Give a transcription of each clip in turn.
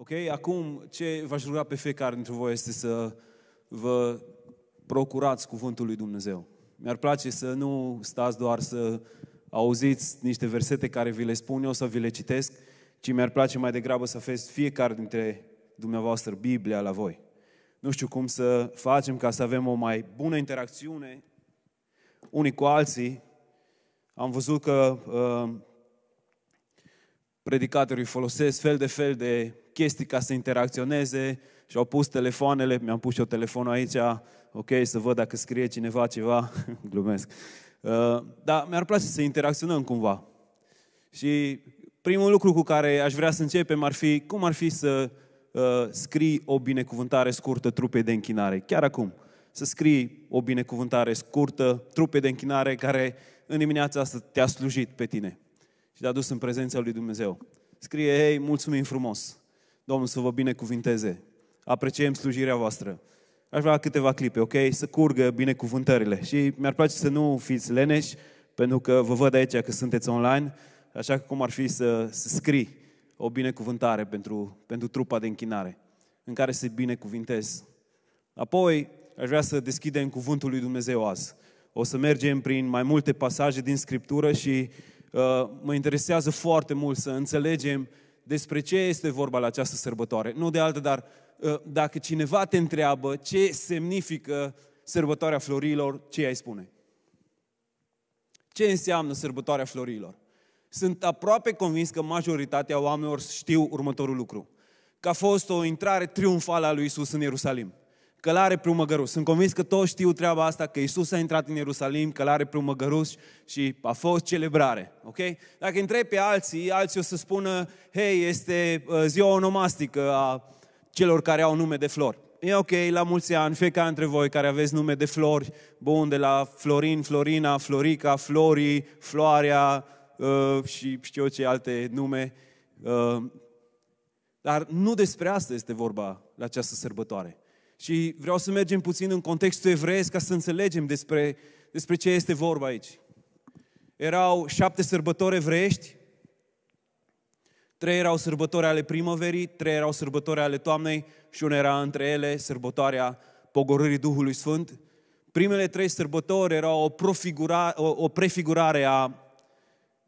Ok? Acum, ce v-aș ruga pe fiecare dintre voi este să vă procurați cuvântul lui Dumnezeu. Mi-ar place să nu stați doar să auziți niște versete care vi le spun eu, să vi le citesc, ci mi-ar place mai degrabă să faceți fiecare dintre dumneavoastră Biblia la voi. Nu știu cum să facem ca să avem o mai bună interacțiune unii cu alții. Am văzut că uh, predicatorii folosesc fel de fel de chestii ca să interacționeze și au pus telefoanele, mi-am pus eu telefonul aici, ok, să văd dacă scrie cineva ceva, glumesc. Uh, dar mi-ar place să interacționăm cumva. Și primul lucru cu care aș vrea să începem ar fi, cum ar fi să uh, scrii o binecuvântare scurtă trupei de închinare, chiar acum. Să scrii o binecuvântare scurtă trupei de închinare care în dimineața asta te-a slujit pe tine și te-a dus în prezența lui Dumnezeu. Scrie, hei, mulțumim frumos Domnul să vă binecuvinteze. Apreciem slujirea voastră. Aș vrea câteva clipe, ok? Să curgă binecuvântările. Și mi-ar place să nu fiți leneși, pentru că vă văd aici că sunteți online, așa că cum ar fi să, să scrii o binecuvântare pentru, pentru trupa de închinare, în care să binecuvintez. Apoi, aș vrea să deschidem cuvântul lui Dumnezeu azi. O să mergem prin mai multe pasaje din Scriptură și uh, mă interesează foarte mult să înțelegem despre ce este vorba la această sărbătoare. Nu de altă, dar uh, dacă cineva te întreabă ce semnifică sărbătoarea florilor, ce ai spune? Ce înseamnă sărbătoarea florilor? Sunt aproape convins că majoritatea oamenilor știu următorul lucru. Că a fost o intrare triumfală a lui Isus în Ierusalim călare măgăruș. Sunt convins că toți știu treaba asta, că Isus a intrat în Ierusalim, călare măgăruș și a fost celebrare. Ok? Dacă întrebi pe alții, alții o să spună, hei, este uh, ziua onomastică a celor care au nume de flori. E ok, la mulți ani, fiecare dintre voi care aveți nume de flori, bun, de la Florin, Florina, Florica, Florii, Floarea uh, și știu ce alte nume. Uh, dar nu despre asta este vorba la această sărbătoare. Și vreau să mergem puțin în contextul evreiesc ca să înțelegem despre, despre ce este vorba aici. Erau șapte sărbători evreiești, trei erau sărbători ale primăverii, trei erau sărbători ale toamnei și una era între ele sărbătoarea pogorârii Duhului Sfânt. Primele trei sărbători erau o, profigura, o, o prefigurare a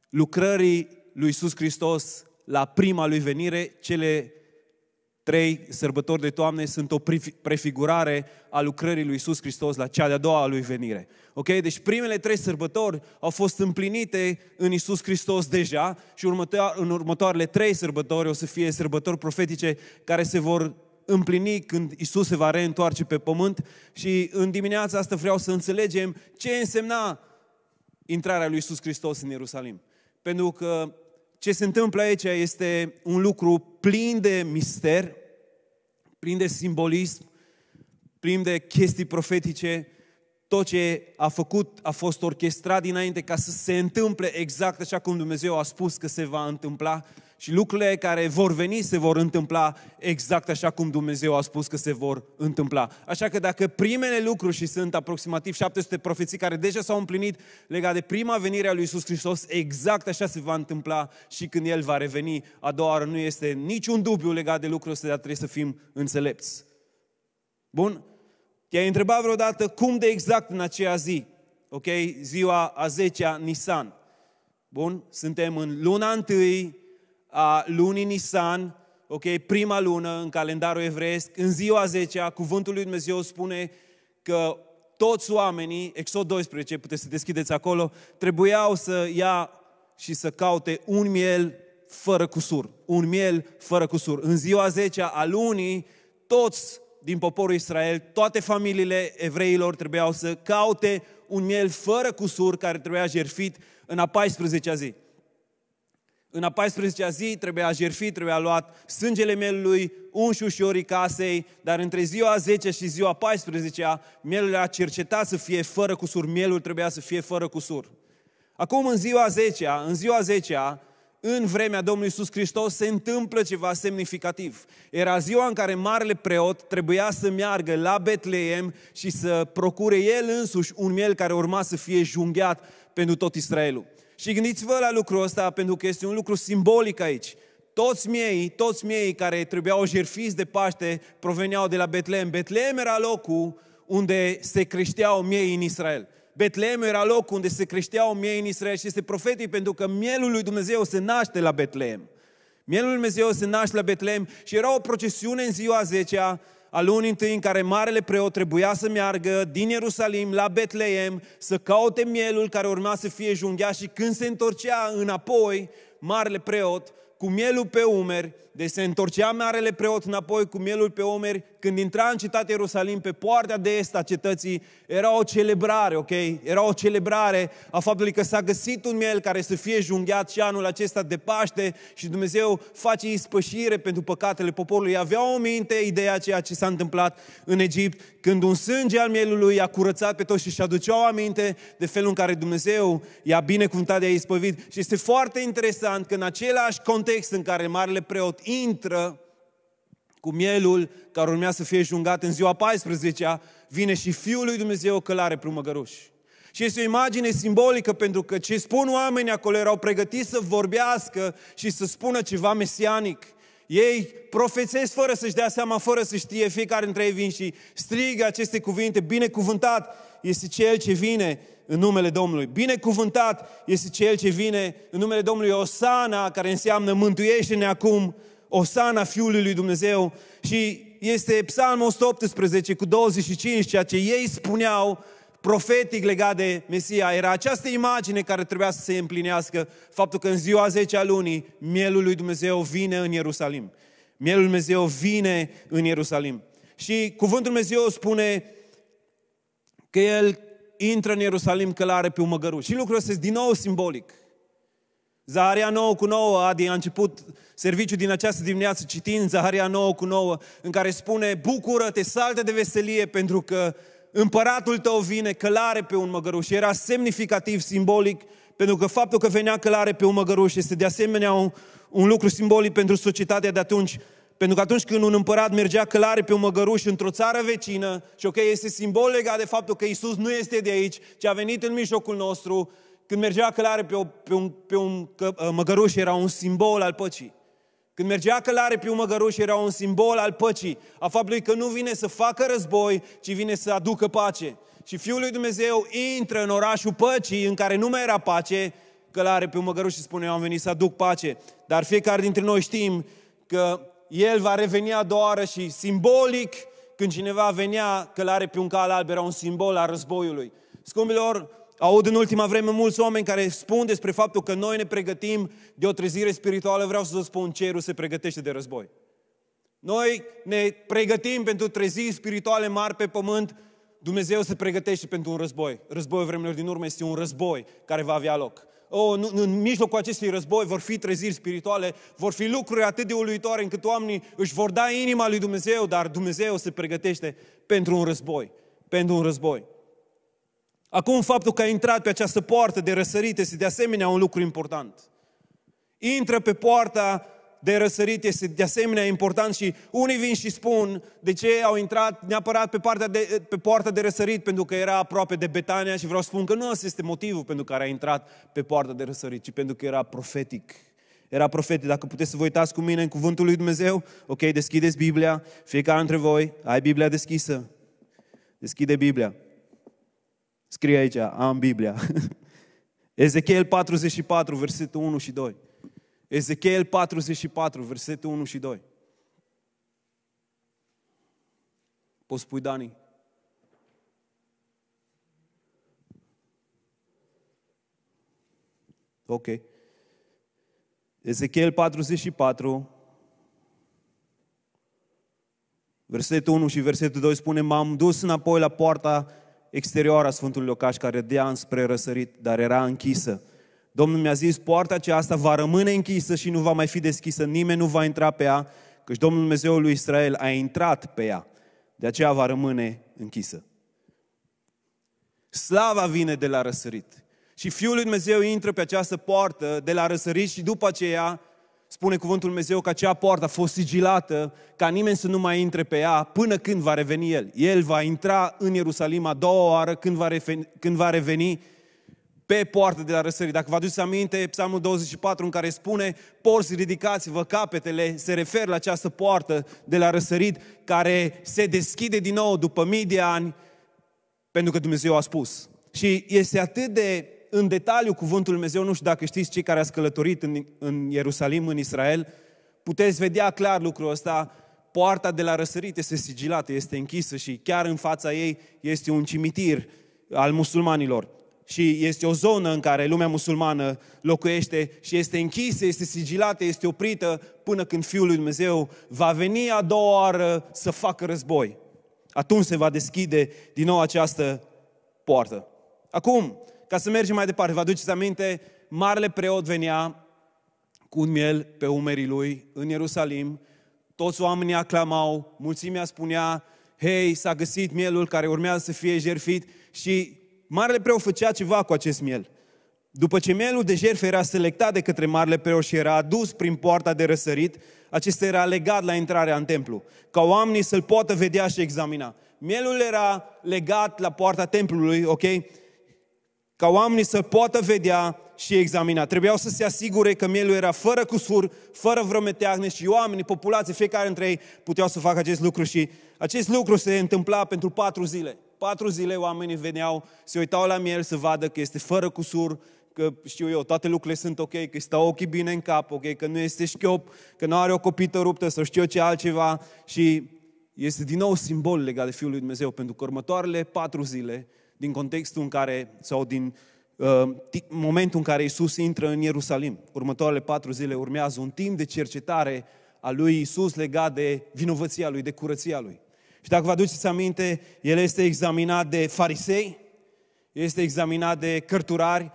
lucrării lui Iisus Hristos la prima lui venire, cele trei sărbători de toamne sunt o prefigurare a lucrării lui Iisus Hristos la cea de-a doua lui venire. Ok? Deci primele trei sărbători au fost împlinite în Iisus Hristos deja și în următoarele trei sărbători o să fie sărbători profetice care se vor împlini când Isus se va reîntoarce pe pământ și în dimineața asta vreau să înțelegem ce însemna intrarea lui Isus Hristos în Ierusalim. Pentru că ce se întâmplă aici este un lucru plin de mister, plin de simbolism, plin de chestii profetice, tot ce a făcut a fost orchestrat dinainte ca să se întâmple exact așa cum Dumnezeu a spus că se va întâmpla și lucrurile care vor veni se vor întâmpla exact așa cum Dumnezeu a spus că se vor întâmpla. Așa că dacă primele lucruri, și sunt aproximativ 700 profeții care deja s-au împlinit legat de prima venire a lui Isus Hristos, exact așa se va întâmpla și când El va reveni a doua oară. Nu este niciun dubiu legat de lucrul ăsta, dar trebuie să fim înțelepți. Bun? Te-ai întrebat vreodată cum de exact în aceea zi, ok? Ziua a 10-a Nisan. Bun? Suntem în luna întâi a lunii Nisan, ok, prima lună în calendarul evreiesc, în ziua 10 cuvântul lui Dumnezeu spune că toți oamenii, Exod 12, puteți să deschideți acolo, trebuiau să ia și să caute un miel fără cusur. Un miel fără cusur. În ziua 10 a lunii, toți din poporul Israel, toate familiile evreilor trebuiau să caute un miel fără cusur care trebuia jerfit în a 14-a zi. În a 14-a zi trebuia jerfi, trebuia luat sângele mielului, unși ușorii casei, dar între ziua 10 și ziua 14-a, mielul a cercetat să fie fără cusur, mielul trebuia să fie fără cusur. Acum în ziua 10-a, în ziua 10-a, în vremea Domnului Iisus Hristos se întâmplă ceva semnificativ. Era ziua în care marele preot trebuia să meargă la Betleem și să procure el însuși un miel care urma să fie jungheat pentru tot Israelul. Și gândiți-vă la lucrul ăsta, pentru că este un lucru simbolic aici. Toți miei, toți miei care trebuiau jerfiți de Paște proveneau de la Betlehem. Betlehem era locul unde se creșteau miei în Israel. Betlehem era locul unde se creșteau miei în Israel și este profetic pentru că mielul lui Dumnezeu se naște la Betlehem. Mielul lui Dumnezeu se naște la Betlehem și era o procesiune în ziua 10 a lunii întâi în care marele preot trebuia să meargă din Ierusalim la Betleem să caute mielul care urma să fie junghea și când se întorcea înapoi, marele preot, cu mielul pe umeri, deci se întorcea marele preot înapoi cu mielul pe omeri. Când intra în cetatea Ierusalim, pe poarta de est a cetății, era o celebrare, ok? Era o celebrare a faptului că s-a găsit un miel care să fie junghiat și anul acesta de Paște și Dumnezeu face ispășire pentru păcatele poporului. Avea o minte ideea ceea ce s-a întâmplat în Egipt, când un sânge al mielului a curățat pe toți și și o aminte de felul în care Dumnezeu i-a binecuvântat, de a ispăvit. Și este foarte interesant că în același context în care marele preot intră cu mielul care urmea să fie jungat în ziua 14-a, vine și Fiul lui Dumnezeu călare prin măgăruși. Și este o imagine simbolică pentru că ce spun oamenii acolo erau pregătiți să vorbească și să spună ceva mesianic. Ei profețesc fără să-și dea seama, fără să știe, fiecare dintre ei vin și strigă aceste cuvinte, binecuvântat este cel ce vine în numele Domnului. Binecuvântat este cel ce vine în numele Domnului Osana, care înseamnă mântuiește-ne acum, Osana Fiului lui Dumnezeu și este Psalmul 118 cu 25, ceea ce ei spuneau profetic legat de Mesia. Era această imagine care trebuia să se împlinească, faptul că în ziua 10 a lunii, mielul lui Dumnezeu vine în Ierusalim. Mielul lui Dumnezeu vine în Ierusalim. Și cuvântul Dumnezeu spune că el intră în Ierusalim călare pe un măgăruș. Și lucrul ăsta este din nou simbolic. Zaharia 9 cu 9, Adi a început serviciul din această dimineață citind Zaharia 9 cu 9, în care spune, bucură-te, saltă de veselie, pentru că împăratul tău vine călare pe un măgăruș. Era semnificativ, simbolic, pentru că faptul că venea călare pe un măgăruș este de asemenea un, un lucru simbolic pentru societatea de atunci. Pentru că atunci când un împărat mergea călare pe un măgăruș într-o țară vecină, și ok, este simbol legat de faptul că Isus nu este de aici, ci a venit în mijlocul nostru, când mergea călare pe, o, pe un, pe un că, ă, măgăruș, era un simbol al păcii. Când mergea călare pe un măgăruș, era un simbol al păcii, a faptului că nu vine să facă război, ci vine să aducă pace. Și Fiul lui Dumnezeu intră în orașul păcii, în care nu mai era pace, călare pe un măgăruș și spune, eu am venit să aduc pace. Dar fiecare dintre noi știm că El va reveni a doua oară și simbolic, când cineva venea călare pe un cal alb, era un simbol al războiului. Scumpilor, Aud în ultima vreme mulți oameni care spun despre faptul că noi ne pregătim de o trezire spirituală. Vreau să vă spun, cerul se pregătește de război. Noi ne pregătim pentru treziri spirituale mari pe pământ, Dumnezeu se pregătește pentru un război. Războiul vremurilor din urmă este un război care va avea loc. Oh, în, în mijlocul acestui război vor fi treziri spirituale, vor fi lucruri atât de uluitoare încât oamenii își vor da inima lui Dumnezeu, dar Dumnezeu se pregătește pentru un război. Pentru un război. Acum faptul că a intrat pe această poartă de răsărit este de asemenea un lucru important. Intră pe poarta de răsărit este de asemenea important și unii vin și spun de ce au intrat neapărat pe, partea de, pe poarta de răsărit pentru că era aproape de Betania și vreau să spun că nu ăsta este motivul pentru care a intrat pe poarta de răsărit, ci pentru că era profetic. Era profetic. Dacă puteți să vă uitați cu mine în cuvântul lui Dumnezeu, ok, deschideți Biblia, fiecare dintre voi ai Biblia deschisă. Deschide Biblia. Scrie aici, am Biblia. Ezechiel 44, versetul 1 și 2. Ezechiel 44, versetul 1 și 2. Poți spui, Dani? Ok. Ezechiel 44, versetul 1 și versetul 2 spune, m-am dus înapoi la poarta exterioară a Sfântului Locaș care dea înspre răsărit, dar era închisă. Domnul mi-a zis, poarta aceasta va rămâne închisă și nu va mai fi deschisă, nimeni nu va intra pe ea, căci Domnul Dumnezeu lui Israel a intrat pe ea. De aceea va rămâne închisă. Slava vine de la răsărit. Și Fiul lui Dumnezeu intră pe această poartă de la răsărit și după aceea spune cuvântul Dumnezeu că acea poartă a fost sigilată ca nimeni să nu mai intre pe ea până când va reveni El. El va intra în Ierusalim a doua oară când va reveni, când va reveni pe poartă de la răsărit. Dacă vă aduceți aminte, Psalmul 24 în care spune Porți, ridicați-vă capetele, se referă la această poartă de la răsărit care se deschide din nou după mii de ani pentru că Dumnezeu a spus. Și este atât de în detaliu cuvântul Lui Dumnezeu, nu știu dacă știți cei care ați călătorit în, în Ierusalim, în Israel, puteți vedea clar lucrul ăsta, poarta de la răsărit este sigilată, este închisă și chiar în fața ei este un cimitir al musulmanilor. Și este o zonă în care lumea musulmană locuiește și este închisă, este sigilată, este oprită până când Fiul lui Dumnezeu va veni a doua oară să facă război. Atunci se va deschide din nou această poartă. Acum, ca să mergem mai departe, vă aduceți aminte, marele preot venea cu un miel pe umerii lui în Ierusalim, toți oamenii aclamau, mulțimea spunea, hei, s-a găsit mielul care urmează să fie jerfit și marele preot făcea ceva cu acest miel. După ce mielul de jerfe era selectat de către marele preot și era adus prin poarta de răsărit, acesta era legat la intrarea în templu, ca oamenii să-l poată vedea și examina. Mielul era legat la poarta templului, ok? ca oamenii să poată vedea și examina. Trebuiau să se asigure că mielul era fără cusur, fără vreo și oamenii, populații, fiecare dintre ei puteau să facă acest lucru și acest lucru se întâmpla pentru patru zile. Patru zile oamenii veneau, se uitau la miel să vadă că este fără cusur, că știu eu, toate lucrurile sunt ok, că stau ochii bine în cap, ok, că nu este șchiop, că nu are o copită ruptă sau știu eu ce altceva și este din nou simbol legat de Fiul lui Dumnezeu, pentru că următoarele patru zile din contextul în care, sau din uh, momentul în care Isus intră în Ierusalim. Următoarele patru zile urmează un timp de cercetare a lui Isus legat de vinovăția lui, de curăția lui. Și dacă vă aduceți aminte, el este examinat de farisei, este examinat de cărturari,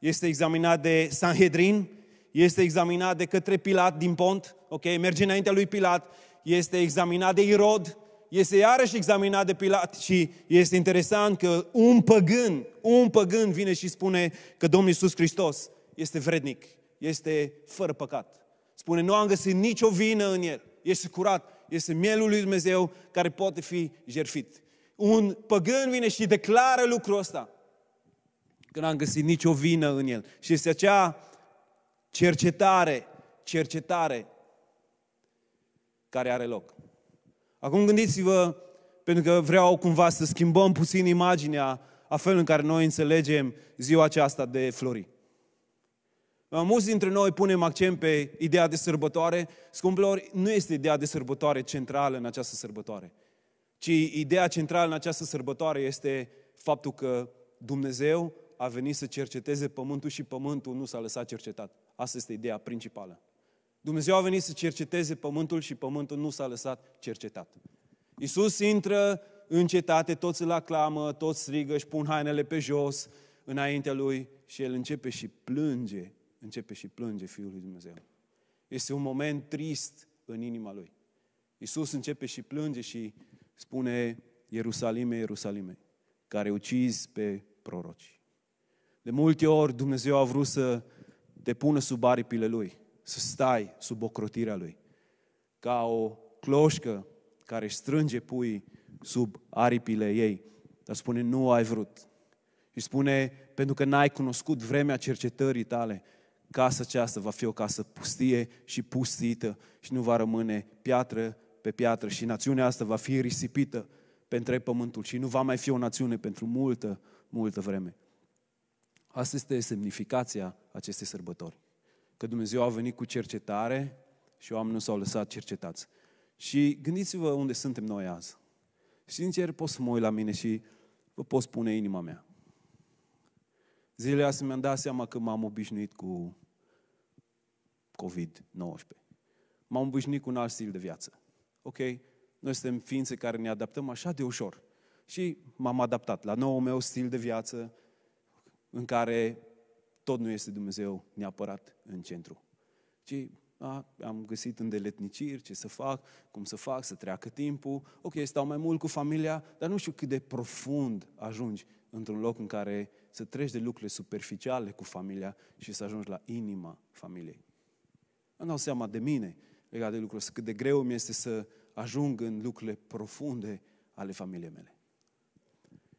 este examinat de Sanhedrin, este examinat de către Pilat din Pont, ok, merge înaintea lui Pilat, este examinat de Irod, este iarăși examinat de Pilat și este interesant că un păgân, un păgân vine și spune că Domnul Iisus Hristos este vrednic, este fără păcat. Spune, nu am găsit nicio vină în el, este curat, este mielul lui Dumnezeu care poate fi jerfit. Un păgân vine și declară lucrul ăsta, că n-am găsit nicio vină în el. Și este acea cercetare, cercetare care are loc. Acum gândiți-vă, pentru că vreau cumva să schimbăm puțin imaginea a felul în care noi înțelegem ziua aceasta de flori. Mulți dintre noi punem accent pe ideea de sărbătoare. Scumpilor, nu este ideea de sărbătoare centrală în această sărbătoare, ci ideea centrală în această sărbătoare este faptul că Dumnezeu a venit să cerceteze pământul și pământul nu s-a lăsat cercetat. Asta este ideea principală. Dumnezeu a venit să cerceteze pământul și pământul nu s-a lăsat cercetat. Iisus intră în cetate, toți îl aclamă, toți strigă, își pun hainele pe jos înaintea lui și el începe și plânge, începe și plânge Fiul lui Dumnezeu. Este un moment trist în inima lui. Iisus începe și plânge și spune, Ierusalime, Ierusalime, care ucizi pe proroci. De multe ori Dumnezeu a vrut să te pună sub aripile Lui, să stai sub ocrotirea Lui. Ca o cloșcă care își strânge pui sub aripile ei. Dar spune, nu ai vrut. Și spune, pentru că n-ai cunoscut vremea cercetării tale, casa aceasta va fi o casă pustie și pustită și nu va rămâne piatră pe piatră și națiunea asta va fi risipită pe întreg pământul și nu va mai fi o națiune pentru multă, multă vreme. Asta este semnificația acestei sărbători că Dumnezeu a venit cu cercetare și oamenii nu s-au lăsat cercetați. Și gândiți-vă unde suntem noi azi. Sincer, pot să mă uit la mine și vă pot spune inima mea. Zilele astea mi-am dat seama că m-am obișnuit cu COVID-19. M-am obișnuit cu un alt stil de viață. Ok, noi suntem ființe care ne adaptăm așa de ușor. Și m-am adaptat la nouul meu stil de viață, în care tot nu este Dumnezeu neapărat în centru. Ci a, am găsit îndeletniciri, ce să fac, cum să fac, să treacă timpul. Ok, stau mai mult cu familia, dar nu știu cât de profund ajungi într-un loc în care să treci de lucrurile superficiale cu familia și să ajungi la inima familiei. Îmi dau seama de mine legat de lucrul ăsta, cât de greu mi este să ajung în lucrurile profunde ale familiei mele.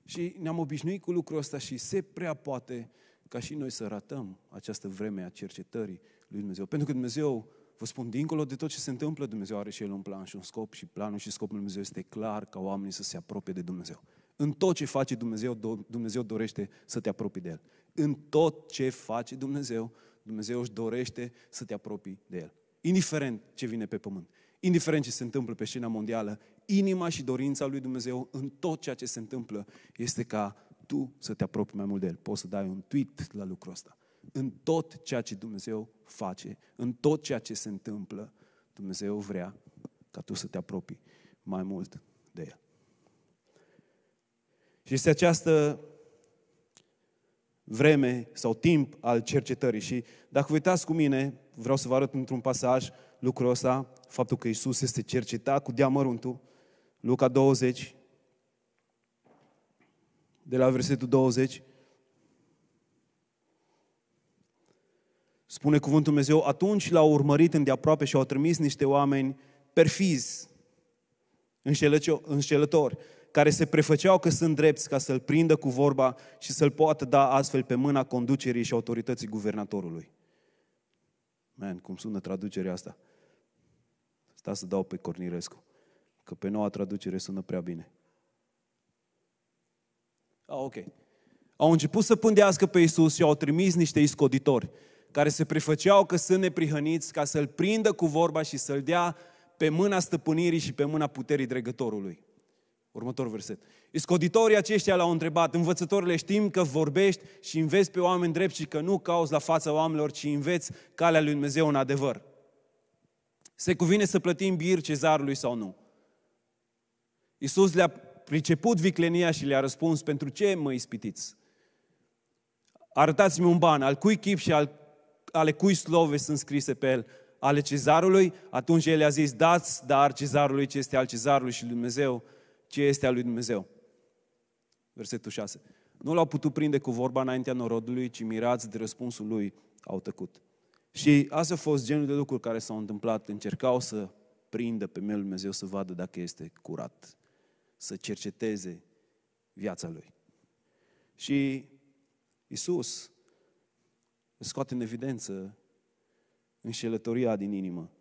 Și ne-am obișnuit cu lucrul ăsta și se prea poate ca și noi să ratăm această vreme a cercetării lui Dumnezeu. Pentru că Dumnezeu, vă spun, dincolo de tot ce se întâmplă, Dumnezeu are și El un plan și un scop și planul și scopul lui Dumnezeu este clar ca oamenii să se apropie de Dumnezeu. În tot ce face Dumnezeu, Dumnezeu dorește să te apropii de El. În tot ce face Dumnezeu, Dumnezeu își dorește să te apropii de El. Indiferent ce vine pe pământ, indiferent ce se întâmplă pe scena mondială, inima și dorința lui Dumnezeu în tot ceea ce se întâmplă este ca tu să te apropii mai mult de El. Poți să dai un tweet la lucrul ăsta. În tot ceea ce Dumnezeu face, în tot ceea ce se întâmplă, Dumnezeu vrea ca tu să te apropii mai mult de El. Și este această vreme sau timp al cercetării. Și dacă vă uitați cu mine, vreau să vă arăt într-un pasaj lucrul ăsta, faptul că Isus este cercetat cu deamăruntul, Luca 20, de la versetul 20. Spune cuvântul Dumnezeu, atunci l-au urmărit îndeaproape și au trimis niște oameni perfizi, înșelători, care se prefăceau că sunt drepți ca să-l prindă cu vorba și să-l poată da astfel pe mâna conducerii și autorității guvernatorului. Man, cum sună traducerea asta? Stai să dau pe Cornirescu, că pe noua traducere sună prea bine. Ah, ok. Au început să pândească pe Isus și au trimis niște iscoditori care se prefăceau că sunt neprihăniți ca să-l prindă cu vorba și să-l dea pe mâna stăpânirii și pe mâna puterii dregătorului. Următorul verset. Iscoditorii aceștia l-au întrebat, învățătorile știm că vorbești și înveți pe oameni drept și că nu cauți la fața oamenilor, ci înveți calea lui Dumnezeu în adevăr. Se cuvine să plătim bir cezarului sau nu? Iisus le-a priceput viclenia și le-a răspuns, pentru ce mă ispitiți? Arătați-mi un ban, al cui chip și al, ale cui slove sunt scrise pe el, ale cezarului? Atunci el a zis, dați dar cezarului ce este al cezarului și lui Dumnezeu ce este al lui Dumnezeu. Versetul 6. Nu l-au putut prinde cu vorba înaintea norodului, ci mirați de răspunsul lui au tăcut. Și astea au fost genul de lucruri care s-au întâmplat. Încercau să prindă pe meu Dumnezeu să vadă dacă este curat să cerceteze viața lui. Și Isus scoate în evidență înșelătoria din inimă.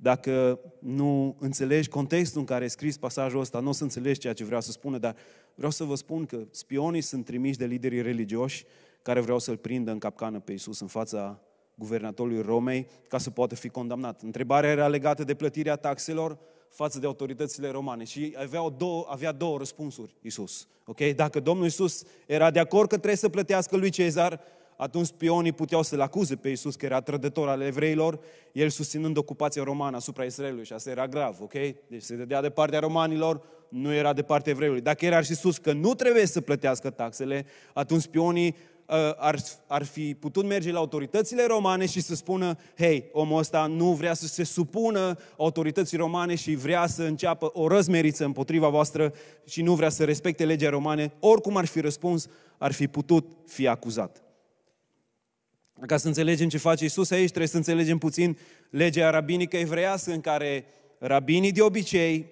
Dacă nu înțelegi contextul în care e scris pasajul ăsta, nu o să înțelegi ceea ce vreau să spună, dar vreau să vă spun că spionii sunt trimiși de liderii religioși care vreau să-l prindă în capcană pe Isus în fața guvernatorului Romei ca să poată fi condamnat. Întrebarea era legată de plătirea taxelor, față de autoritățile romane. Și avea două, avea două răspunsuri Isus. Okay? Dacă Domnul Isus era de acord că trebuie să plătească lui Cezar, atunci spionii puteau să-l acuze pe Isus că era trădător al evreilor, el susținând ocupația romană asupra Israelului și asta era grav, ok? Deci se dădea de partea romanilor, nu era de partea evreilor. Dacă era și sus că nu trebuie să plătească taxele, atunci spionii Uh, ar, ar fi putut merge la autoritățile romane și să spună, hei, omul ăsta nu vrea să se supună autorității romane și vrea să înceapă o răzmeriță împotriva voastră și nu vrea să respecte legea romane, oricum ar fi răspuns, ar fi putut fi acuzat. Ca să înțelegem ce face Isus aici, trebuie să înțelegem puțin legea rabinică evreiască în care rabinii de obicei,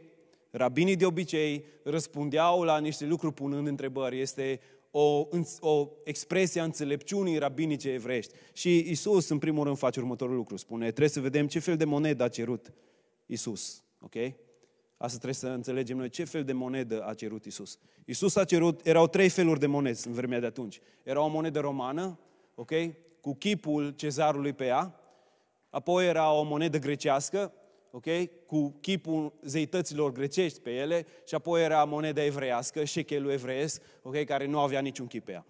rabinii de obicei răspundeau la niște lucruri punând întrebări. Este o, o expresie a înțelepciunii rabinice evrești. Și Isus, în primul rând, face următorul lucru. Spune, trebuie să vedem ce fel de monedă a cerut Isus. Ok? Asta trebuie să înțelegem noi ce fel de monedă a cerut Isus. Isus a cerut, erau trei feluri de monede în vremea de atunci. Era o monedă romană, ok? Cu chipul cezarului pe ea. Apoi era o monedă grecească ok? Cu chipul zeităților grecești pe ele și apoi era moneda evreiască, șechelul evreiesc, ok? Care nu avea niciun chip pe ea.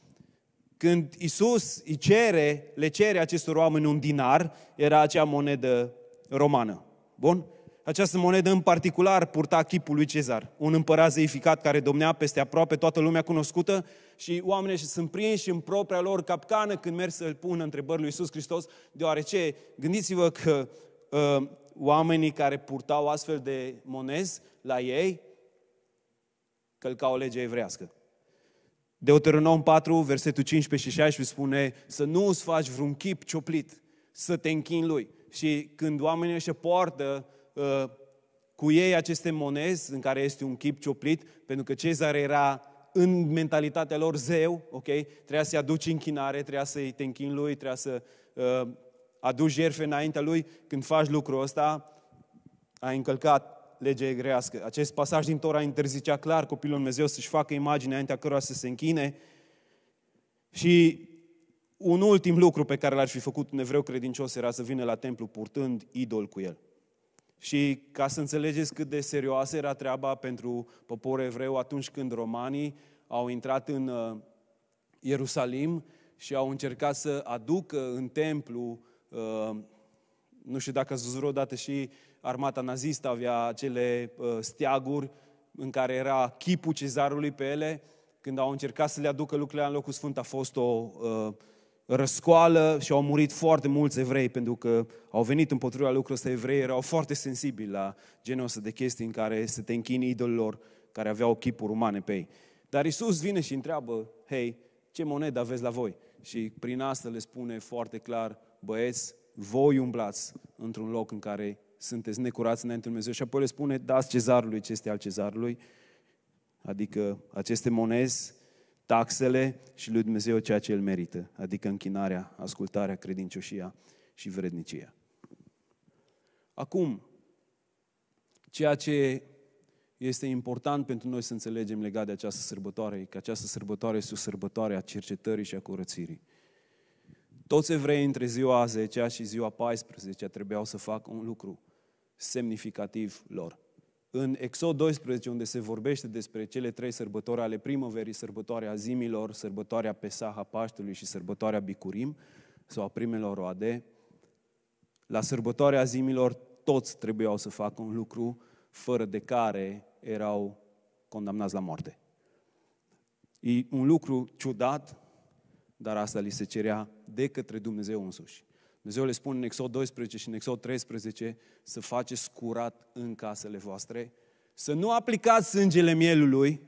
Când Isus îi cere, le cere acestor oameni un dinar, era acea monedă romană. Bun? Această monedă în particular purta chipul lui Cezar, un împărat zeificat care domnea peste aproape toată lumea cunoscută și oamenii sunt prinși în propria lor capcană când merg să-l pună întrebări lui Iisus Hristos, deoarece gândiți-vă că uh, oamenii care purtau astfel de monezi la ei călcau o lege evrească. Deuteronom 4, versetul 15 și 16 spune să nu îți faci vreun chip cioplit, să te închini lui. Și când oamenii își poartă uh, cu ei aceste monezi în care este un chip cioplit, pentru că Cezar era în mentalitatea lor zeu, ok? Trebuia să-i aduci închinare, trebuia să-i te închin lui, trebuia să uh, aduci jertfe înaintea lui, când faci lucrul ăsta, ai încălcat legea grească. Acest pasaj din Tora interzicea clar copilul Dumnezeu să-și facă imagine înaintea cărora să se închine. Și un ultim lucru pe care l-ar fi făcut un evreu credincios era să vină la templu purtând idol cu el. Și ca să înțelegeți cât de serioasă era treaba pentru poporul evreu atunci când romanii au intrat în uh, Ierusalim și au încercat să aducă în templu Uh, nu știu dacă ați vreodată și armata nazistă avea acele uh, steaguri în care era chipul cezarului pe ele. Când au încercat să le aducă lucrurile în locul sfânt, a fost o uh, răscoală și au murit foarte mulți evrei pentru că au venit împotriva lucrurilor ăsta evrei, erau foarte sensibili la genul ăsta de chestii în care se te închini idolilor care aveau chipuri umane pe ei. Dar Isus vine și întreabă, hei, ce monedă aveți la voi? Și prin asta le spune foarte clar, băieți, voi umblați într-un loc în care sunteți necurați înainte lui Dumnezeu. Și apoi le spune, dați cezarului ce este al cezarului, adică aceste monezi, taxele și lui Dumnezeu ceea ce el merită, adică închinarea, ascultarea, credincioșia și vrednicia. Acum, ceea ce este important pentru noi să înțelegem legat de această sărbătoare, că această sărbătoare este o sărbătoare a cercetării și a curățirii. Toți evrei între ziua 10 și ziua 14 trebuiau să facă un lucru semnificativ lor. În Exod 12, unde se vorbește despre cele trei sărbători ale primăverii, sărbătoarea zimilor, sărbătoarea Pesaha Paștelui și sărbătoarea Bicurim, sau a primelor roade, la sărbătoarea zimilor toți trebuiau să facă un lucru fără de care erau condamnați la moarte. E un lucru ciudat, dar asta li se cerea de către Dumnezeu însuși. Dumnezeu le spune în Exod 12 și în Exod 13 să faceți curat în casele voastre, să nu aplicați sângele mielului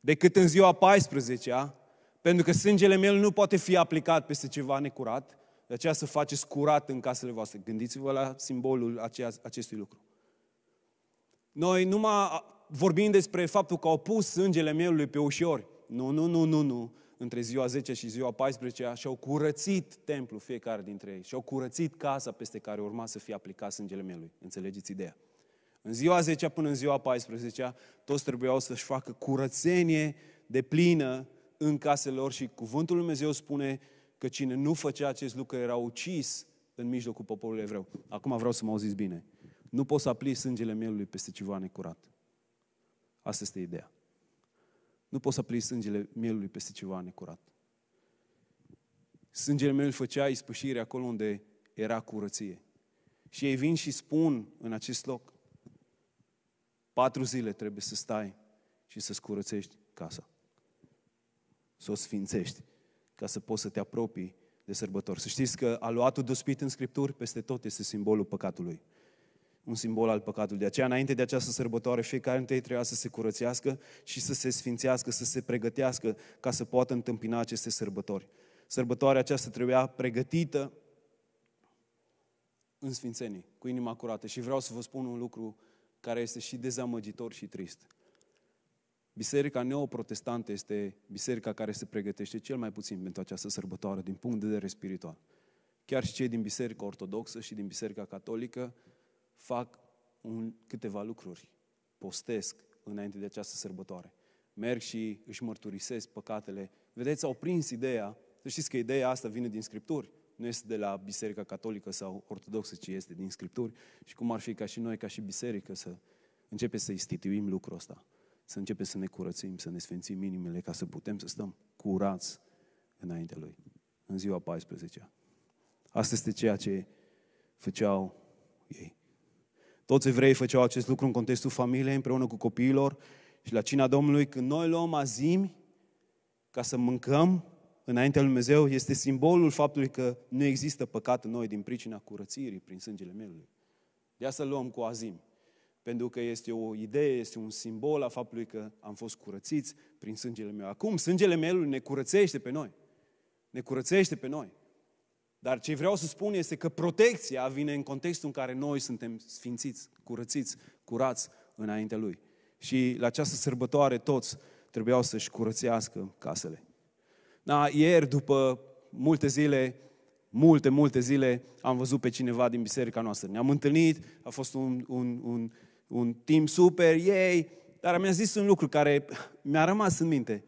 decât în ziua 14-a, pentru că sângele miel nu poate fi aplicat peste ceva necurat, de aceea să faceți curat în casele voastre. Gândiți-vă la simbolul acestui lucru. Noi numai vorbim despre faptul că au pus sângele mielului pe ușori. Nu, nu, nu, nu, nu între ziua 10 și ziua 14 și-au curățit templul fiecare dintre ei și-au curățit casa peste care urma să fie aplicat sângele meu. Înțelegeți ideea? În ziua 10 până în ziua 14 toți trebuiau să-și facă curățenie de plină în casele lor și cuvântul Lui Dumnezeu spune că cine nu făcea acest lucru era ucis în mijlocul poporului evreu. Acum vreau să mă auziți bine. Nu poți să aplici sângele mielului peste ceva necurat. Asta este ideea. Nu poți să apeli sângele mielului peste ceva necurat. Sângele meu făcea ispășire acolo unde era curăție. Și ei vin și spun în acest loc, patru zile trebuie să stai și să-ți curățești casa. Să o sfințești ca să poți să te apropii de sărbători. Să știți că aluatul dospit în Scripturi peste tot este simbolul păcatului un simbol al păcatului. De aceea, înainte de această sărbătoare, fiecare dintre ei trebuia să se curățească și să se sfințească, să se pregătească ca să poată întâmpina aceste sărbători. Sărbătoarea aceasta trebuia pregătită în sfințenie, cu inima curată. Și vreau să vă spun un lucru care este și dezamăgitor și trist. Biserica neoprotestantă este biserica care se pregătește cel mai puțin pentru această sărbătoare din punct de vedere spiritual. Chiar și cei din Biserica Ortodoxă și din Biserica Catolică fac un, câteva lucruri. Postesc înainte de această sărbătoare. Merg și își mărturisesc păcatele. Vedeți, au prins ideea. Să știți că ideea asta vine din Scripturi. Nu este de la Biserica Catolică sau Ortodoxă, ci este din Scripturi. Și cum ar fi ca și noi, ca și biserică, să începe să instituim lucrul ăsta. Să începe să ne curățim, să ne sfințim inimile ca să putem să stăm curați înainte Lui. În ziua 14 Asta este ceea ce făceau ei. Toți evreii făceau acest lucru în contextul familiei, împreună cu copiilor și la cina Domnului, când noi luăm azimi ca să mâncăm înaintea lui Dumnezeu, este simbolul faptului că nu există păcat în noi din pricina curățirii prin sângele mielului. De asta luăm cu azim. Pentru că este o idee, este un simbol a faptului că am fost curățiți prin sângele meu. Acum, sângele meu ne curățește pe noi. Ne curățește pe noi. Dar ce vreau să spun este că protecția vine în contextul în care noi suntem sfințiți, curățiți, curați înainte Lui. Și la această sărbătoare toți trebuiau să-și curățească casele. Da, ieri, după multe zile, multe, multe zile, am văzut pe cineva din biserica noastră. Ne-am întâlnit, a fost un, un, un, un timp super, ei, dar mi-a zis un lucru care mi-a rămas în minte.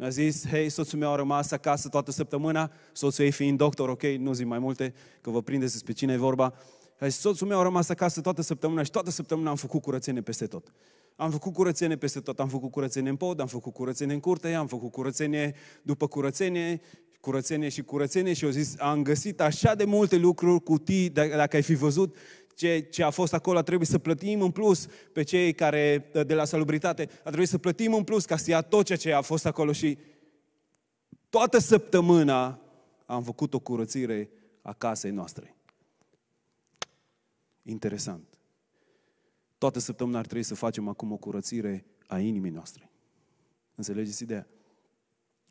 Mi-a zis, hei, soțul meu a rămas acasă toată săptămâna, soțul ei fiind doctor, ok, nu zic mai multe, că vă prindeți despre cine e vorba. zis soțul meu a rămas acasă toată săptămâna și toată săptămâna am făcut curățenie peste tot. Am făcut curățenie peste tot, am făcut curățenie în pod, am făcut curățenie în curte, am făcut curățenie după curățenie, curățenie și curățenie și au zis, am găsit așa de multe lucruri, cutii, dacă ai fi văzut ce, ce a fost acolo, a trebuit să plătim în plus pe cei care ă, de la salubritate, a trebuit să plătim în plus ca să ia tot ceea ce a fost acolo și toată săptămâna am făcut o curățire a casei noastre. Interesant. Toată săptămâna ar trebui să facem acum o curățire a inimii noastre. Înțelegeți ideea?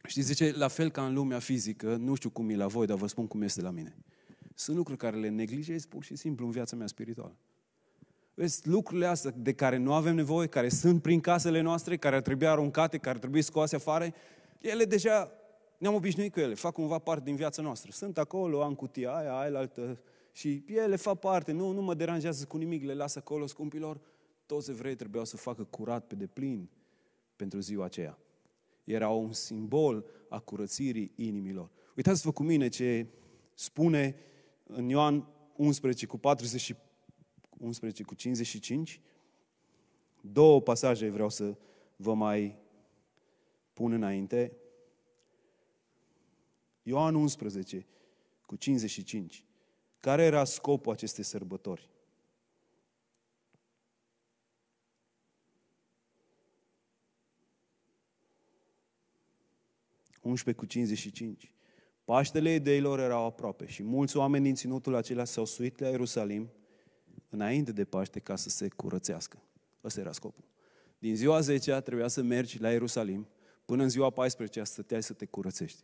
știți zice, la fel ca în lumea fizică, nu știu cum e la voi, dar vă spun cum este la mine. Sunt lucruri care le neglijez pur și simplu în viața mea spirituală. Vezi lucrurile astea de care nu avem nevoie, care sunt prin casele noastre, care ar trebui aruncate, care ar trebui scoase afară, ele deja ne-am obișnuit cu ele, fac cumva parte din viața noastră. Sunt acolo, am cutia aia, aia, altă, și ele fac parte, nu, nu mă deranjează cu nimic, le las acolo, scumpilor. Toți evrei trebuiau să facă curat pe deplin pentru ziua aceea. Era un simbol a curățirii inimilor. Uitați-vă cu mine ce spune în Ioan 11 cu 40 11 cu 55, două pasaje vreau să vă mai pun înainte. Ioan 11 cu 55. Care era scopul acestei sărbători? cu 55. Paștele ideilor erau aproape și mulți oameni din ținutul acela s-au suit la Ierusalim înainte de Paște ca să se curățească. Ăsta era scopul. Din ziua 10 trebuia să mergi la Ierusalim până în ziua 14 te să te curățești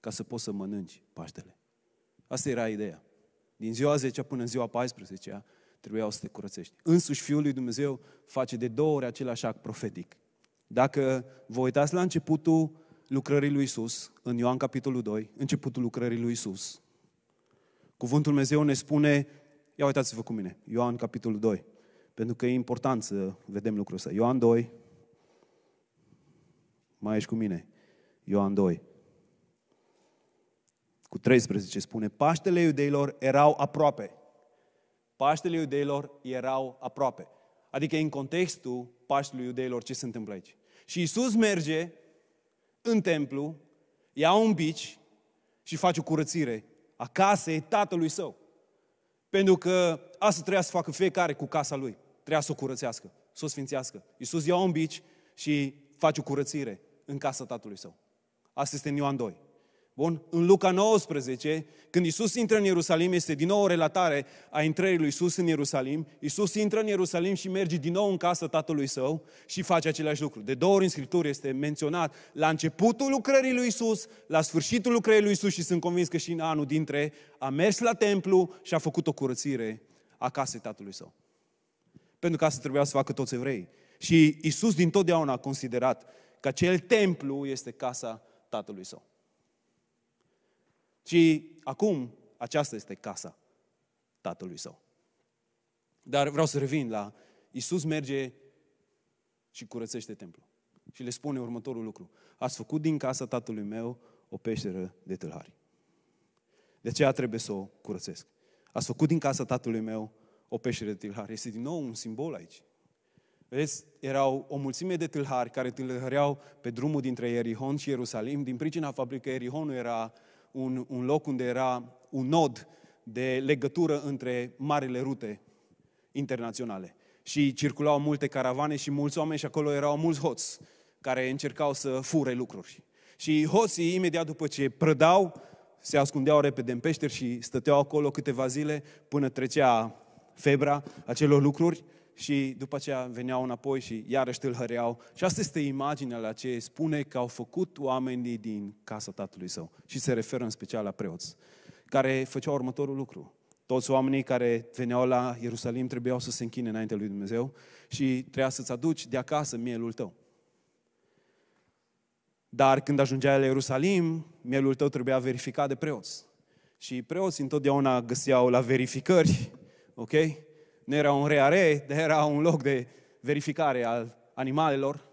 ca să poți să mănânci Paștele. Asta era ideea. Din ziua 10 până în ziua 14 trebuia să te curățești. Însuși Fiul lui Dumnezeu face de două ori același act profetic. Dacă vă uitați la începutul lucrării lui Isus, în Ioan capitolul 2, începutul lucrării lui Isus, cuvântul Dumnezeu ne spune, ia uitați-vă cu mine, Ioan capitolul 2, pentru că e important să vedem lucrul ăsta. Ioan 2, mai ești cu mine, Ioan 2, cu 13 spune, Paștele iudeilor erau aproape. Paștele iudeilor erau aproape. Adică în contextul Paștelui iudeilor, ce se întâmplă aici? Și Isus merge în templu, ia un bici și face o curățire a casei tatălui său. Pentru că asta trebuia să facă fiecare cu casa lui. Trebuia să o curățească, să o sfințească. Iisus ia un bici și face o curățire în casa tatălui său. Asta este în Ioan 2. Bun? În Luca 19, când Isus intră în Ierusalim, este din nou o relatare a intrării lui Isus în Ierusalim. Isus intră în Ierusalim și merge din nou în casă tatălui său și face același lucru. De două ori în Scriptură este menționat la începutul lucrării lui Isus, la sfârșitul lucrării lui Isus și sunt convins că și în anul dintre a mers la templu și a făcut o curățire a casei tatălui său. Pentru că asta trebuia să facă toți evrei. Și Isus din totdeauna a considerat că acel templu este casa tatălui său. Și acum aceasta este casa tatălui său. Dar vreau să revin la Iisus merge și curățește templul. Și le spune următorul lucru. Ați făcut din casa tatălui meu o peșteră de tâlhari. De aceea trebuie să o curățesc. Ați făcut din casa tatălui meu o peșteră de tâlhari. Este din nou un simbol aici. Vedeți, erau o mulțime de tâlhari care tâlhăreau pe drumul dintre Erihon și Ierusalim din pricina faptului că Erihonul era un, un loc unde era un nod de legătură între marile rute internaționale. Și circulau multe caravane și mulți oameni și acolo erau mulți hoți care încercau să fure lucruri. Și hoții, imediat după ce prădau, se ascundeau repede în peșteri și stăteau acolo câteva zile până trecea febra acelor lucruri și după aceea veneau înapoi și iarăși hăreau. Și asta este imaginea la ce spune că au făcut oamenii din casa tatălui său. Și se referă în special la preoți, care făceau următorul lucru. Toți oamenii care veneau la Ierusalim trebuiau să se închine înainte lui Dumnezeu și trebuia să-ți aduci de acasă mielul tău. Dar când ajungeai la Ierusalim, mielul tău trebuia verificat de preoți. Și preoții întotdeauna găseau la verificări, ok? nu era un reare, dar era un loc de verificare al animalelor.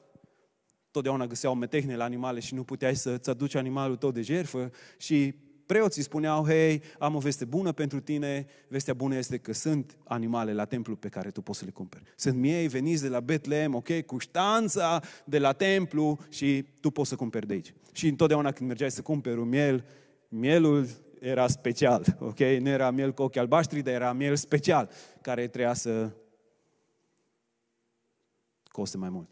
Totdeauna găseau metehne la animale și nu puteai să-ți aduci animalul tău de jerfă și preoții spuneau, hei, am o veste bună pentru tine, vestea bună este că sunt animale la templu pe care tu poți să le cumperi. Sunt miei, veniți de la Betlehem, ok, cu ștanța de la templu și tu poți să cumperi de aici. Și întotdeauna când mergeai să cumperi un miel, mielul era special, ok? Nu era miel cu ochii albaștri, dar era miel special, care trebuia să coste mai mult.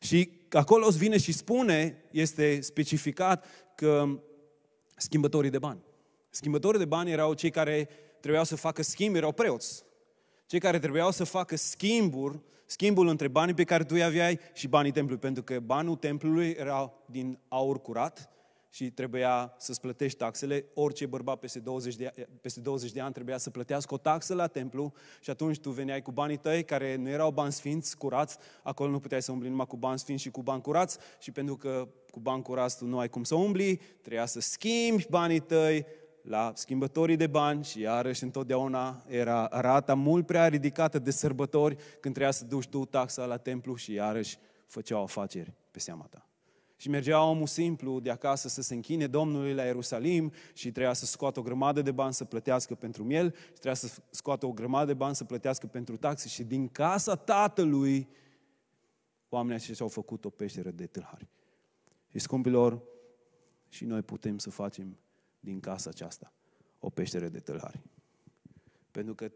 Și acolo îți vine și spune, este specificat, că schimbătorii de bani. Schimbătorii de bani erau cei care trebuiau să facă schimb, erau preoți. Cei care trebuiau să facă schimburi, schimbul între banii pe care tu i aveai și banii templului, pentru că banul templului era din aur curat, și trebuia să-ți plătești taxele. Orice bărbat peste 20, de, peste 20 de ani trebuia să plătească o taxă la templu și atunci tu veneai cu banii tăi, care nu erau bani sfinți, curați, acolo nu puteai să umbli numai cu bani sfinți și cu bani curați și pentru că cu bani curați tu nu ai cum să umbli, trebuia să schimbi banii tăi la schimbătorii de bani și iarăși întotdeauna era rata mult prea ridicată de sărbători când trebuia să duci tu taxa la templu și iarăși făceau afaceri pe seama ta. Și mergea omul simplu de acasă să se închine Domnului la Ierusalim și trebuia să scoată o grămadă de bani să plătească pentru miel și trebuia să scoată o grămadă de bani să plătească pentru taxe și din casa tatălui oamenii aceștia au făcut o peșteră de tâlhari. Și scumpilor, și noi putem să facem din casa aceasta o peșteră de tâlhari. Pentru că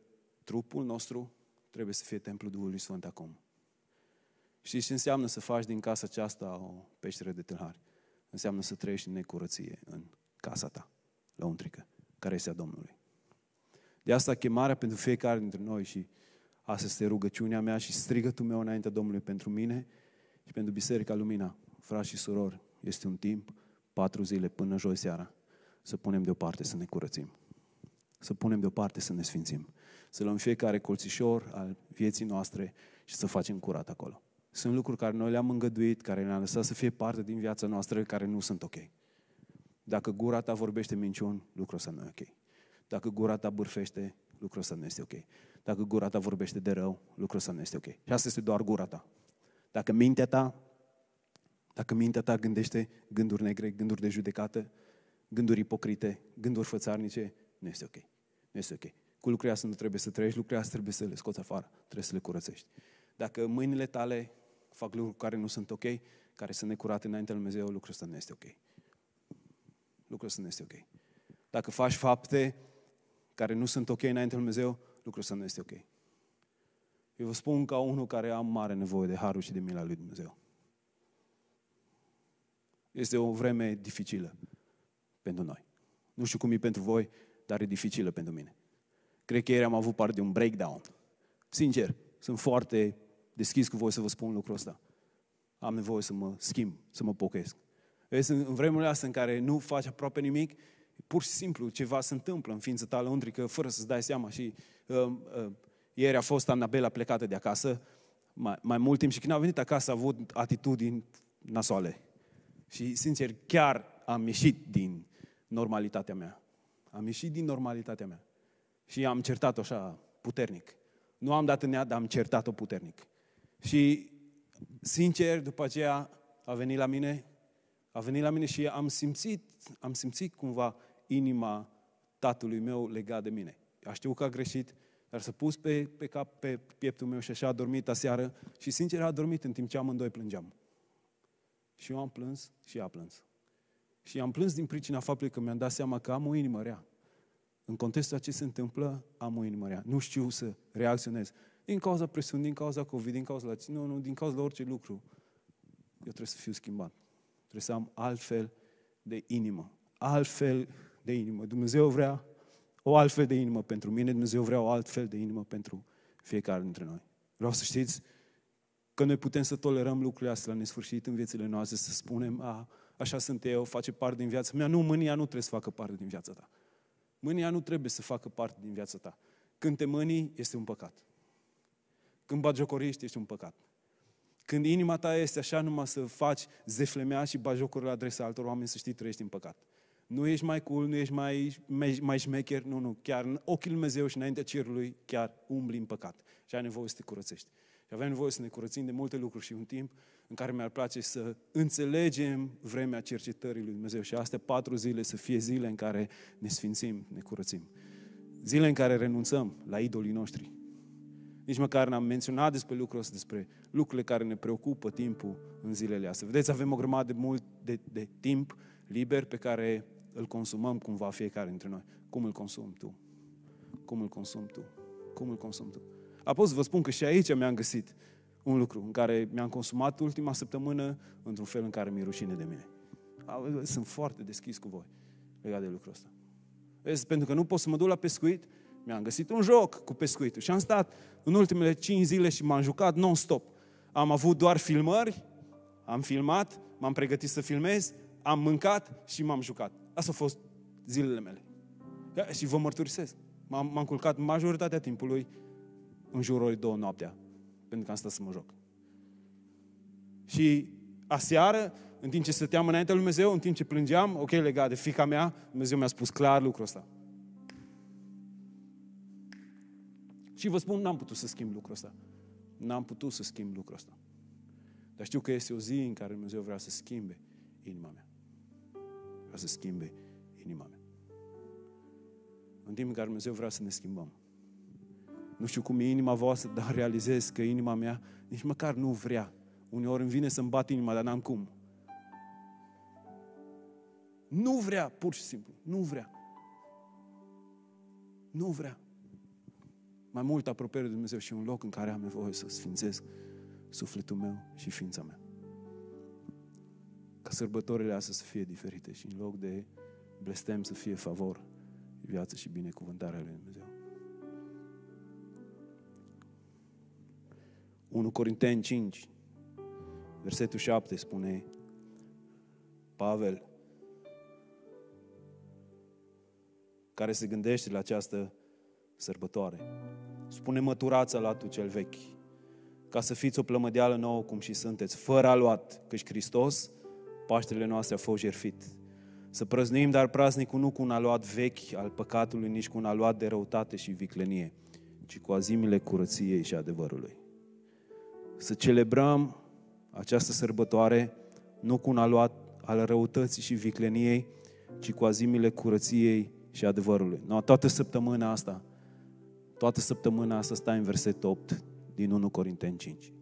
trupul nostru trebuie să fie templul Duhului Sfânt acum. Știi ce înseamnă să faci din casa aceasta o peșteră de tâlhari? Înseamnă să trăiești în necurăție în casa ta, la untrică, care este a Domnului. De asta chemarea pentru fiecare dintre noi și asta este rugăciunea mea și strigătul meu înaintea Domnului pentru mine și pentru Biserica Lumina. Frați și surori, este un timp, patru zile până joi seara, să punem deoparte să ne curățim. Să punem deoparte să ne sfințim. Să luăm fiecare colțișor al vieții noastre și să facem curat acolo. Sunt lucruri care noi le-am îngăduit, care ne am lăsat să fie parte din viața noastră, care nu sunt ok. Dacă gura ta vorbește minciuni, lucrul ăsta nu e ok. Dacă gura ta bârfește, lucrul ăsta nu este ok. Dacă gura ta vorbește de rău, lucrul ăsta nu este ok. Și asta este doar gura ta. Dacă mintea ta, dacă mintea ta gândește gânduri negre, gânduri de judecată, gânduri ipocrite, gânduri fățarnice, nu este ok. Nu este ok. Cu lucrurile astea nu trebuie să trăiești, lucrurile astea trebuie să le scoți afară, trebuie să le curățești. Dacă mâinile tale fac lucruri care nu sunt ok, care sunt necurate înaintea lui Dumnezeu, lucrul ăsta nu este ok. Lucrul ăsta nu este ok. Dacă faci fapte care nu sunt ok înaintea lui Dumnezeu, lucrul ăsta nu este ok. Eu vă spun ca unul care am mare nevoie de harul și de mila lui Dumnezeu. Este o vreme dificilă pentru noi. Nu știu cum e pentru voi, dar e dificilă pentru mine. Cred că ieri am avut parte de un breakdown. Sincer, sunt foarte deschis cu voi să vă spun lucrul ăsta. Am nevoie să mă schimb, să mă pocăiesc. Vezi, în vremurile astea în care nu faci aproape nimic, pur și simplu ceva se întâmplă în ființa ta lăuntrică, fără să-ți dai seama. Și uh, uh, ieri a fost Anabela plecată de acasă, mai, mai mult timp și când a venit acasă a avut atitudini nasoale. Și, sincer, chiar am ieșit din normalitatea mea. Am ieșit din normalitatea mea. Și am certat-o așa puternic. Nu am dat în ea, dar am certat-o puternic. Și, sincer, după aceea a venit la mine, a venit la mine și am simțit, am simțit cumva inima tatălui meu legat de mine. A știut că a greșit, dar s-a pus pe, pe cap, pe pieptul meu și așa a dormit aseară și, sincer, a dormit în timp ce amândoi plângeam. Și eu am plâns și a plâns. Și am plâns din pricina faptului că mi-am dat seama că am o inimă rea. În contextul a ce se întâmplă, am o inimă rea. Nu știu să reacționez. Din cauza presiunii, din cauza COVID, din cauza la nu, nu, din cauza la orice lucru. Eu trebuie să fiu schimbat. Trebuie să am altfel de inimă. Altfel de inimă. Dumnezeu vrea o altfel de inimă pentru mine, Dumnezeu vrea o altfel de inimă pentru fiecare dintre noi. Vreau să știți că noi putem să tolerăm lucrurile astea la nesfârșit în viețile noastre, să spunem, a, așa sunt eu, face parte din viața mea. Nu, mânia nu trebuie să facă parte din viața ta. Mânia nu trebuie să facă parte din viața ta. Când te mânii, este un păcat. Când bagiocorești, ești un păcat. Când inima ta este așa numai să faci zeflemea și bajocuri la adresa altor oameni, să știi, trăiești în păcat. Nu ești mai cool, nu ești mai, mai, mai șmecher, nu, nu. Chiar în ochii Lui Dumnezeu și înaintea cerului, chiar umbli în păcat. Și ai nevoie să te curățești. Și avem nevoie să ne curățim de multe lucruri și un timp în care mi-ar place să înțelegem vremea cercetării Lui Dumnezeu. Și astea patru zile să fie zile în care ne sfințim, ne curățim. Zile în care renunțăm la idolii noștri, nici măcar n-am menționat despre lucrul ăsta, despre lucrurile care ne preocupă timpul în zilele astea. Vedeți, avem o grămadă de mult de, de timp liber pe care îl consumăm cumva fiecare dintre noi. Cum îl consum tu? Cum îl consum tu? Cum îl consum tu? Apoi să vă spun că și aici mi-am găsit un lucru în care mi-am consumat ultima săptămână într-un fel în care mi-e rușine de mine. Sunt foarte deschis cu voi legat de lucrul ăsta. Vezi, pentru că nu pot să mă duc la pescuit mi-am găsit un joc cu pescuitul și am stat în ultimele 5 zile și m-am jucat non-stop. Am avut doar filmări, am filmat, m-am pregătit să filmez, am mâncat și m-am jucat. Asta au fost zilele mele. Da, și vă mărturisesc. M-am, m-am culcat majoritatea timpului în jurul ori două noaptea, pentru că am stat să mă joc. Și aseară, în timp ce stăteam înaintea lui Dumnezeu, în timp ce plângeam, ok, legat de fica mea, Dumnezeu mi-a spus clar lucrul ăsta. Și vă spun, n-am putut să schimb lucrul ăsta. N-am putut să schimb lucrul ăsta. Dar știu că este o zi în care Dumnezeu vrea să schimbe inima mea. Vrea să schimbe inima mea. În timp în care Dumnezeu vrea să ne schimbăm. Nu știu cum e inima voastră, dar realizez că inima mea nici măcar nu vrea. Uneori îmi vine să-mi bat inima, dar n-am cum. Nu vrea, pur și simplu. Nu vrea. Nu vrea mai mult apropiere de Dumnezeu și un loc în care am nevoie să sfințesc sufletul meu și ființa mea. Ca sărbătorile astea să fie diferite și în loc de blestem să fie favor, viață și binecuvântarea lui Dumnezeu. 1 Corinteni 5, versetul 7 spune Pavel, care se gândește la această sărbătoare. Spune măturața tu cel vechi, ca să fiți o plămădeală nouă cum și sunteți, fără aluat, căci Hristos, Paștele noastre a fost jerfit. Să prăznuim dar praznicul nu cu un aluat vechi al păcatului, nici cu un aluat de răutate și viclenie, ci cu azimile curăției și adevărului. Să celebrăm această sărbătoare nu cu un aluat al răutății și vicleniei, ci cu azimile curăției și adevărului. No, toată săptămâna asta toată săptămâna să stai în verset 8 din 1 Corinteni 5.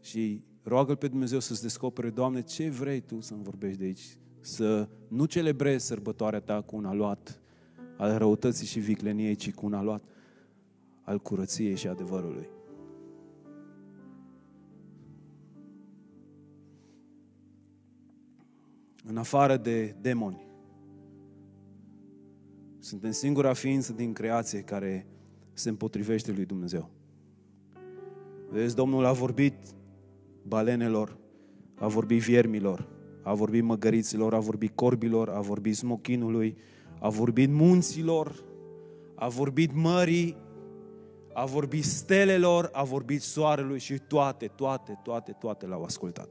Și roagă-L pe Dumnezeu să-ți descopere, Doamne, ce vrei Tu să-mi vorbești de aici? Să nu celebrezi sărbătoarea ta cu un aluat al răutății și vicleniei, ci cu un aluat al curăției și adevărului. În afară de demoni, suntem singura ființă din creație care se împotrivește lui Dumnezeu. Vezi, Domnul a vorbit balenelor, a vorbit viermilor, a vorbit măgăriților, a vorbit corbilor, a vorbit smochinului, a vorbit munților, a vorbit mării, a vorbit stelelor, a vorbit soarelui și toate, toate, toate, toate l-au ascultat.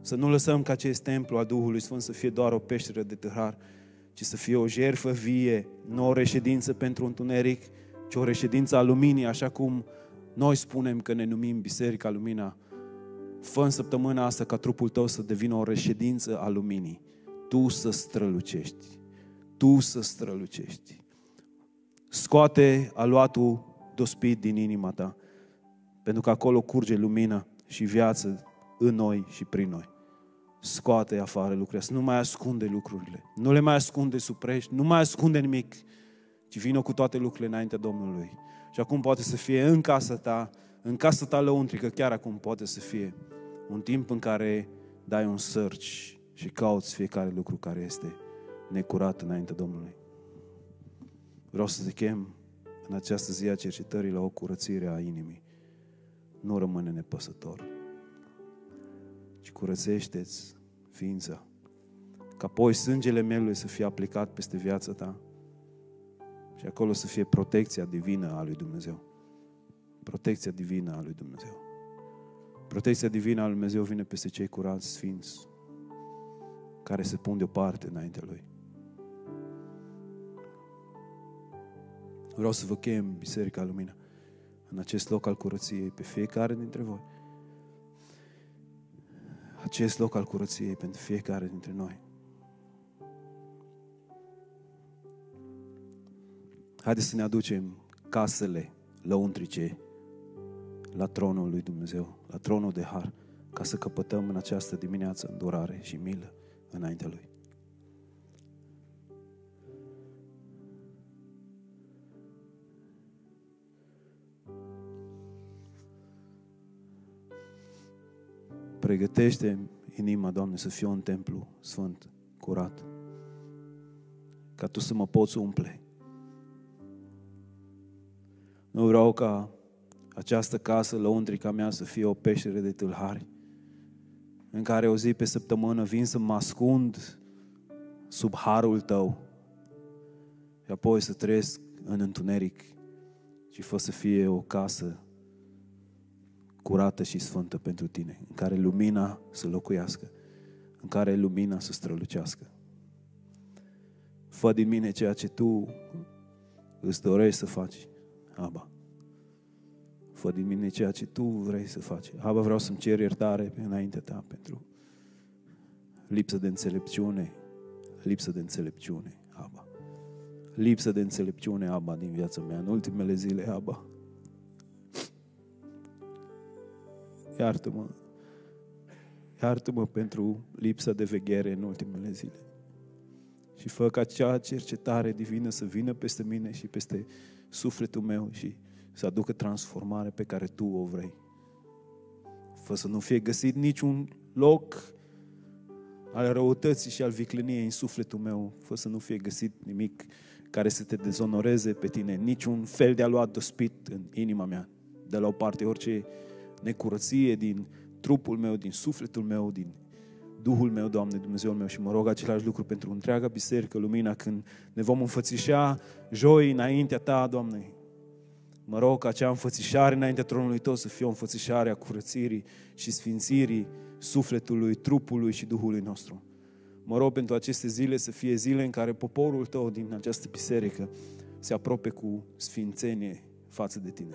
Să nu lăsăm ca acest templu a Duhului Sfânt să fie doar o peșteră de tâhar, ci să fie o jerfă vie, nu o reședință pentru întuneric, ci o reședință a luminii, așa cum noi spunem că ne numim Biserica Lumina. Fă în săptămâna asta ca trupul tău să devină o reședință a luminii. Tu să strălucești. Tu să strălucești. Scoate aluatul dospit din inima ta, pentru că acolo curge lumină și viață în noi și prin noi scoate afară lucrurile astea, nu mai ascunde lucrurile, nu le mai ascunde suprești, nu mai ascunde nimic, ci vină cu toate lucrurile înainte Domnului. Și acum poate să fie în casa ta, în casa ta lăuntrică, chiar acum poate să fie un timp în care dai un search și cauți fiecare lucru care este necurat înainte Domnului. Vreau să te chem în această zi a cercetării la o curățire a inimii. Nu rămâne nepăsător și curățește-ți ființa. Ca apoi sângele mielului să fie aplicat peste viața ta și acolo să fie protecția divină a lui Dumnezeu. Protecția divină a lui Dumnezeu. Protecția divină a lui Dumnezeu vine peste cei curați, sfinți, care se pun deoparte înainte Lui. Vreau să vă chem, Biserica Lumina, în acest loc al curăției, pe fiecare dintre voi acest loc al curăției pentru fiecare dintre noi. Haideți să ne aducem casele lăuntrice la tronul lui Dumnezeu, la tronul de har, ca să căpătăm în această dimineață îndurare și milă înaintea Lui. Pregătește inima, Doamne, să fiu un templu sfânt, curat, ca Tu să mă poți umple. Nu vreau ca această casă, lăuntrica mea, să fie o peșere de tâlhari, în care o zi pe săptămână vin să mă ascund sub harul Tău și apoi să trăiesc în întuneric și fă să fie o casă curată și sfântă pentru tine, în care lumina să locuiască, în care lumina să strălucească. Fă din mine ceea ce tu îți dorești să faci, Aba. Fă din mine ceea ce tu vrei să faci. Aba, vreau să-mi cer iertare înaintea ta pentru lipsă de înțelepciune, lipsă de înțelepciune, Aba. Lipsă de înțelepciune, Aba, din viața mea, în ultimele zile, Aba. iartă-mă. Iartă-mă pentru lipsa de veghere în ultimele zile. Și fă ca acea cercetare divină să vină peste mine și peste sufletul meu și să aducă transformare pe care Tu o vrei. Fă să nu fie găsit niciun loc al răutății și al vicleniei în sufletul meu, fă să nu fie găsit nimic care să te dezonoreze pe tine, niciun fel de a lua dospit în inima mea. De la o parte orice necurăție din trupul meu, din sufletul meu, din Duhul meu, Doamne, Dumnezeul meu și mă rog același lucru pentru întreaga biserică, lumina, când ne vom înfățișa joi înaintea Ta, Doamne. Mă rog ca acea înfățișare înaintea tronului Tău să fie o înfățișare a curățirii și sfințirii sufletului, trupului și Duhului nostru. Mă rog pentru aceste zile să fie zile în care poporul Tău din această biserică se apropie cu sfințenie față de Tine.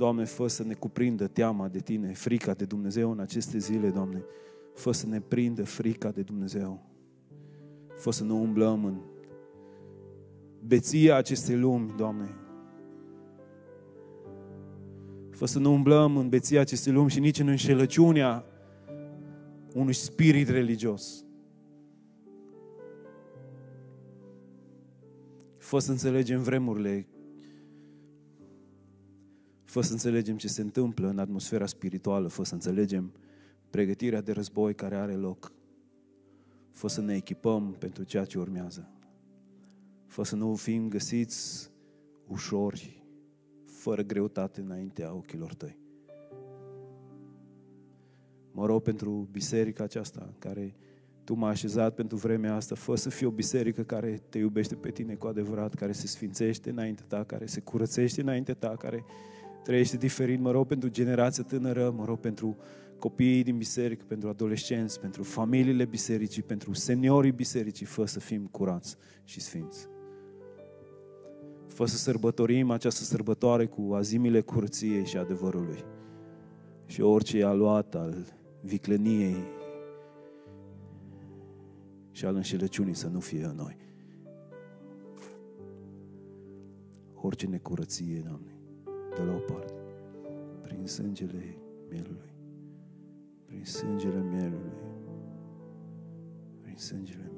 Doamne, fă să ne cuprindă teama de Tine, frica de Dumnezeu în aceste zile, Doamne. Fă să ne prindă frica de Dumnezeu. Fă să nu umblăm în beția acestei lumi, Doamne. Fă să nu umblăm în beția acestei lumi și nici în înșelăciunea unui spirit religios. Fă să înțelegem vremurile Fă să înțelegem ce se întâmplă în atmosfera spirituală, fă să înțelegem pregătirea de război care are loc. Fă să ne echipăm pentru ceea ce urmează. Fă să nu fim găsiți ușori, fără greutate înaintea ochilor tăi. Mă rog pentru biserica aceasta care tu m-ai așezat pentru vremea asta, fă să fie o biserică care te iubește pe tine cu adevărat, care se sfințește înainte ta, care se curățește înainte ta, care trăiește diferit, mă rog, pentru generația tânără, mă rog, pentru copiii din biserică, pentru adolescenți, pentru familiile bisericii, pentru seniorii bisericii, fă să fim curați și sfinți. Fă să sărbătorim această sărbătoare cu azimile curăției și adevărului. Și orice a luat al vicleniei și al înșelăciunii să nu fie în noi. Orice necurăție, Doamne de la o parte. Prin sângele mielului. Prin sângele mielului. Prin sângele